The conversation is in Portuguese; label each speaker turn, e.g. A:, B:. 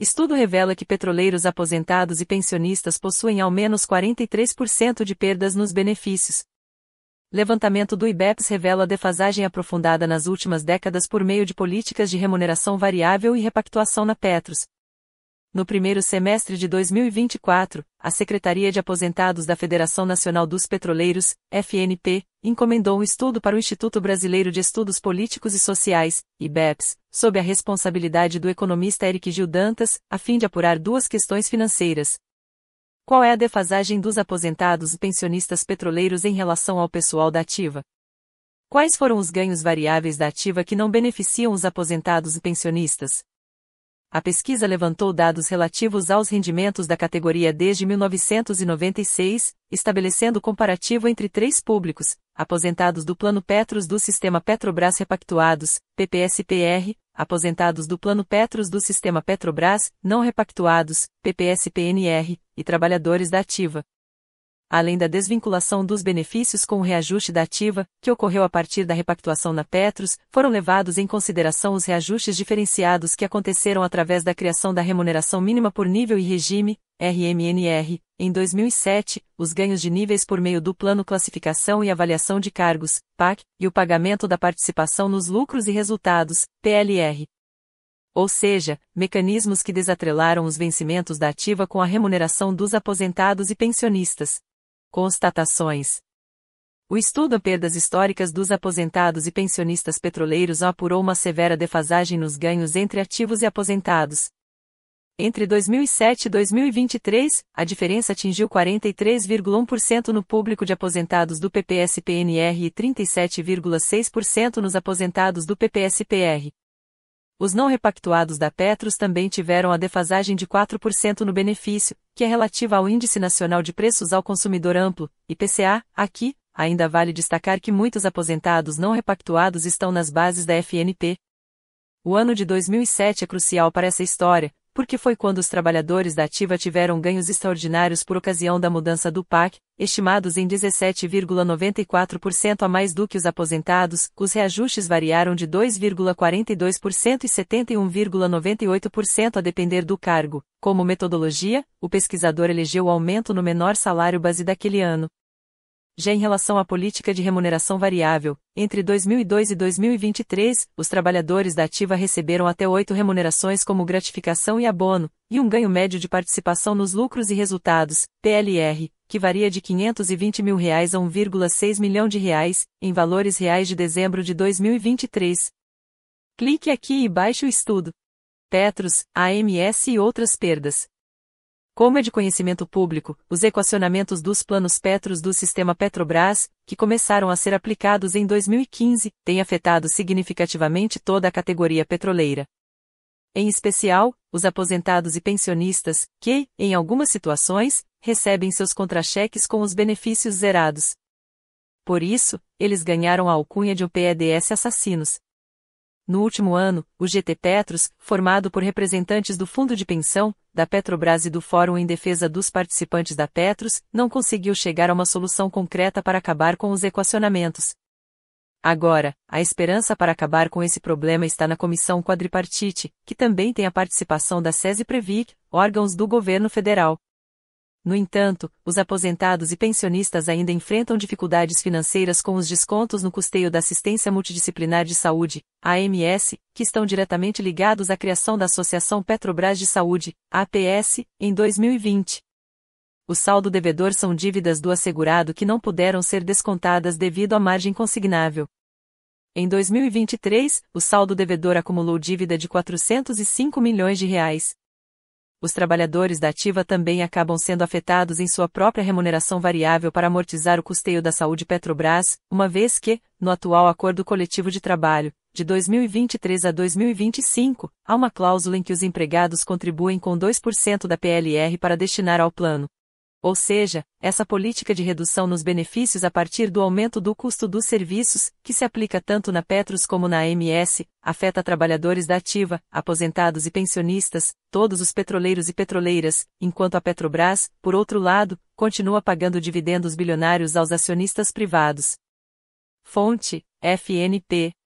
A: Estudo revela que petroleiros aposentados e pensionistas possuem ao menos 43% de perdas nos benefícios. Levantamento do IBEPS revela defasagem aprofundada nas últimas décadas por meio de políticas de remuneração variável e repactuação na Petros, no primeiro semestre de 2024, a Secretaria de Aposentados da Federação Nacional dos Petroleiros, FNP, encomendou um estudo para o Instituto Brasileiro de Estudos Políticos e Sociais, IBEPS, sob a responsabilidade do economista Eric Gil Dantas, a fim de apurar duas questões financeiras. Qual é a defasagem dos aposentados e pensionistas petroleiros em relação ao pessoal da ativa? Quais foram os ganhos variáveis da ativa que não beneficiam os aposentados e pensionistas? a pesquisa levantou dados relativos aos rendimentos da categoria desde 1996, estabelecendo comparativo entre três públicos, aposentados do Plano Petros do Sistema Petrobras repactuados, PPSPR, aposentados do Plano Petros do Sistema Petrobras, não repactuados, PPSPNR, e trabalhadores da ativa, além da desvinculação dos benefícios com o reajuste da ativa, que ocorreu a partir da repactuação na Petros, foram levados em consideração os reajustes diferenciados que aconteceram através da criação da remuneração mínima por nível e regime, RMNR, em 2007, os ganhos de níveis por meio do Plano Classificação e Avaliação de Cargos, PAC, e o pagamento da participação nos lucros e resultados, PLR ou seja, mecanismos que desatrelaram os vencimentos da ativa com a remuneração dos aposentados e pensionistas. Constatações. O estudo perdas históricas dos aposentados e pensionistas petroleiros apurou uma severa defasagem nos ganhos entre ativos e aposentados. Entre 2007 e 2023, a diferença atingiu 43,1% no público de aposentados do PPSPNR e 37,6% nos aposentados do PPSPR. Os não repactuados da Petros também tiveram a defasagem de 4% no benefício, que é relativa ao Índice Nacional de Preços ao Consumidor Amplo, IPCA. Aqui, ainda vale destacar que muitos aposentados não repactuados estão nas bases da FNP. O ano de 2007 é crucial para essa história, porque foi quando os trabalhadores da Ativa tiveram ganhos extraordinários por ocasião da mudança do PAC, estimados em 17,94% a mais do que os aposentados, os reajustes variaram de 2,42% e 71,98% a depender do cargo. Como metodologia, o pesquisador elegeu o aumento no menor salário base daquele ano, já em relação à política de remuneração variável, entre 2002 e 2023, os trabalhadores da Ativa receberam até oito remunerações como gratificação e abono, e um ganho médio de participação nos lucros e resultados, PLR, que varia de R$ 520 mil reais a 1,6 milhão de reais, em valores reais de dezembro de 2023. Clique aqui e baixe o estudo. Petros, AMS e outras perdas. Como é de conhecimento público, os equacionamentos dos planos Petros do sistema Petrobras, que começaram a ser aplicados em 2015, têm afetado significativamente toda a categoria petroleira. Em especial, os aposentados e pensionistas, que, em algumas situações, recebem seus contra-cheques com os benefícios zerados. Por isso, eles ganharam a alcunha de o PEDS assassinos, no último ano, o GT Petros, formado por representantes do Fundo de Pensão, da Petrobras e do Fórum em Defesa dos Participantes da Petros, não conseguiu chegar a uma solução concreta para acabar com os equacionamentos. Agora, a esperança para acabar com esse problema está na comissão quadripartite, que também tem a participação da SESI Previc, órgãos do governo federal. No entanto, os aposentados e pensionistas ainda enfrentam dificuldades financeiras com os descontos no custeio da assistência multidisciplinar de saúde, AMS, que estão diretamente ligados à criação da Associação Petrobras de Saúde, APS, em 2020. O saldo devedor são dívidas do assegurado que não puderam ser descontadas devido à margem consignável. Em 2023, o saldo devedor acumulou dívida de 405 milhões de reais, os trabalhadores da ativa também acabam sendo afetados em sua própria remuneração variável para amortizar o custeio da saúde Petrobras, uma vez que, no atual Acordo Coletivo de Trabalho, de 2023 a 2025, há uma cláusula em que os empregados contribuem com 2% da PLR para destinar ao plano, ou seja, essa política de redução nos benefícios a partir do aumento do custo dos serviços, que se aplica tanto na Petros como na AMS, afeta trabalhadores da ativa, aposentados e pensionistas, todos os petroleiros e petroleiras, enquanto a Petrobras, por outro lado, continua pagando dividendos bilionários aos acionistas privados. Fonte: FNP